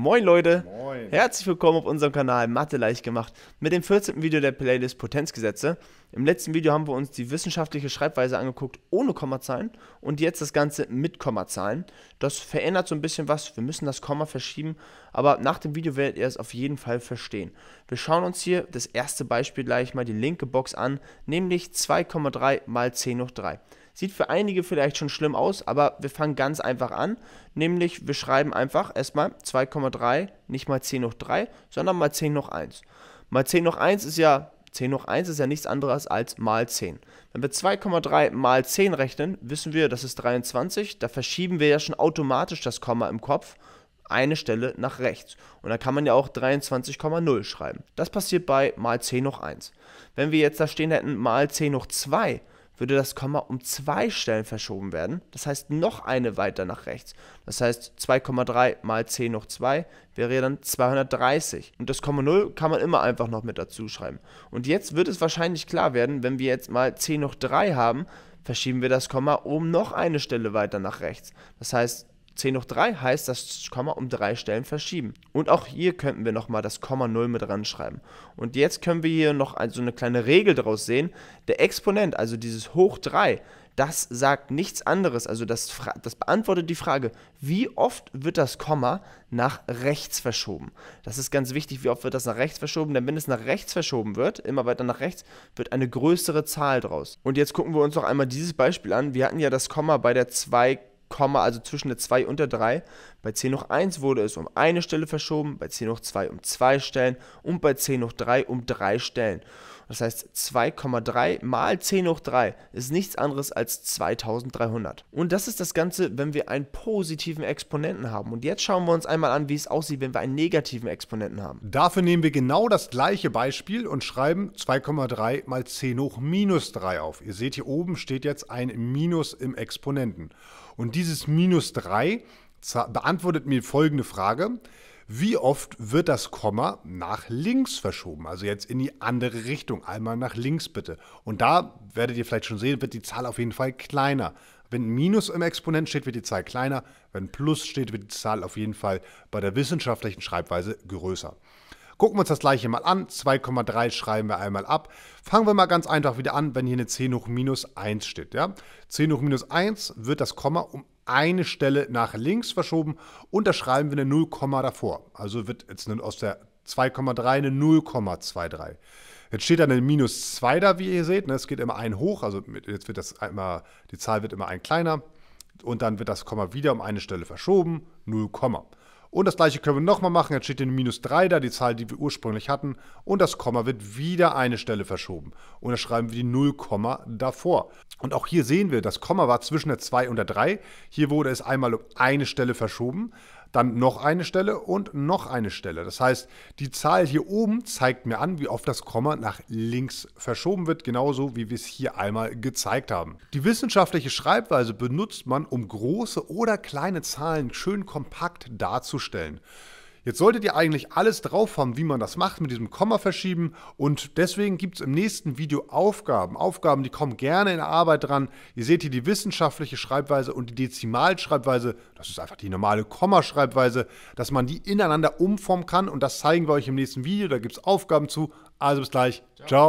Moin Leute! Moin! Herzlich willkommen auf unserem Kanal Mathe leicht gemacht mit dem 14. Video der Playlist Potenzgesetze. Im letzten Video haben wir uns die wissenschaftliche Schreibweise angeguckt ohne Kommazahlen und jetzt das Ganze mit Kommazahlen. Das verändert so ein bisschen was, wir müssen das Komma verschieben, aber nach dem Video werdet ihr es auf jeden Fall verstehen. Wir schauen uns hier das erste Beispiel gleich mal die linke Box an, nämlich 2,3 mal 10 hoch 3. Sieht für einige vielleicht schon schlimm aus, aber wir fangen ganz einfach an. Nämlich, wir schreiben einfach erstmal 2,3, nicht mal 10 hoch 3, sondern mal 10 hoch 1. Mal 10 hoch 1 ist ja 10 hoch 1 ist ja nichts anderes als mal 10. Wenn wir 2,3 mal 10 rechnen, wissen wir, das ist 23. Da verschieben wir ja schon automatisch das Komma im Kopf eine Stelle nach rechts. Und da kann man ja auch 23,0 schreiben. Das passiert bei mal 10 hoch 1. Wenn wir jetzt da stehen hätten mal 10 hoch 2, würde das Komma um zwei Stellen verschoben werden. Das heißt, noch eine weiter nach rechts. Das heißt, 2,3 mal 10 hoch 2 wäre ja dann 230. Und das Komma 0 kann man immer einfach noch mit dazu schreiben. Und jetzt wird es wahrscheinlich klar werden, wenn wir jetzt mal 10 hoch 3 haben, verschieben wir das Komma um noch eine Stelle weiter nach rechts. Das heißt, 10 hoch 3 heißt, das Komma um drei Stellen verschieben. Und auch hier könnten wir nochmal das Komma 0 mit ranschreiben. Und jetzt können wir hier noch so also eine kleine Regel daraus sehen. Der Exponent, also dieses hoch 3, das sagt nichts anderes. Also das, das beantwortet die Frage, wie oft wird das Komma nach rechts verschoben? Das ist ganz wichtig, wie oft wird das nach rechts verschoben? Denn wenn es nach rechts verschoben wird, immer weiter nach rechts, wird eine größere Zahl draus. Und jetzt gucken wir uns noch einmal dieses Beispiel an. Wir hatten ja das Komma bei der 2, Komma, also zwischen der 2 und der 3. Bei 10 hoch 1 wurde es um eine Stelle verschoben, bei 10 hoch 2 um zwei Stellen und bei 10 hoch 3 um drei Stellen. Das heißt 2,3 mal 10 hoch 3 ist nichts anderes als 2300. Und das ist das Ganze, wenn wir einen positiven Exponenten haben. Und jetzt schauen wir uns einmal an, wie es aussieht, wenn wir einen negativen Exponenten haben. Dafür nehmen wir genau das gleiche Beispiel und schreiben 2,3 mal 10 hoch minus 3 auf. Ihr seht hier oben steht jetzt ein Minus im Exponenten. Und dieses minus 3 beantwortet mir folgende Frage. Wie oft wird das Komma nach links verschoben? Also jetzt in die andere Richtung. Einmal nach links bitte. Und da werdet ihr vielleicht schon sehen, wird die Zahl auf jeden Fall kleiner. Wenn Minus im Exponent steht, wird die Zahl kleiner. Wenn Plus steht, wird die Zahl auf jeden Fall bei der wissenschaftlichen Schreibweise größer. Gucken wir uns das gleiche mal an. 2,3 schreiben wir einmal ab. Fangen wir mal ganz einfach wieder an, wenn hier eine 10 hoch minus 1 steht. Ja? 10 hoch minus 1 wird das Komma um eine Stelle nach links verschoben und da schreiben wir eine 0, davor. Also wird jetzt aus der 2,3 eine 0,23. Jetzt steht da eine minus 2 da, wie ihr seht. Ne? Es geht immer ein hoch, also jetzt wird das immer, die Zahl wird immer ein kleiner und dann wird das Komma wieder um eine Stelle verschoben, 0, und das gleiche können wir nochmal machen. Jetzt steht in minus 3 da, die Zahl, die wir ursprünglich hatten. Und das Komma wird wieder eine Stelle verschoben. Und da schreiben wir die 0, davor. Und auch hier sehen wir, das Komma war zwischen der 2 und der 3. Hier wurde es einmal um eine Stelle verschoben dann noch eine Stelle und noch eine Stelle. Das heißt, die Zahl hier oben zeigt mir an, wie oft das Komma nach links verschoben wird, genauso wie wir es hier einmal gezeigt haben. Die wissenschaftliche Schreibweise benutzt man, um große oder kleine Zahlen schön kompakt darzustellen. Jetzt solltet ihr eigentlich alles drauf haben, wie man das macht mit diesem Komma verschieben und deswegen gibt es im nächsten Video Aufgaben. Aufgaben, die kommen gerne in der Arbeit dran. Ihr seht hier die wissenschaftliche Schreibweise und die Dezimalschreibweise. Das ist einfach die normale Kommaschreibweise, dass man die ineinander umformen kann und das zeigen wir euch im nächsten Video. Da gibt es Aufgaben zu. Also bis gleich. Ciao. Ciao.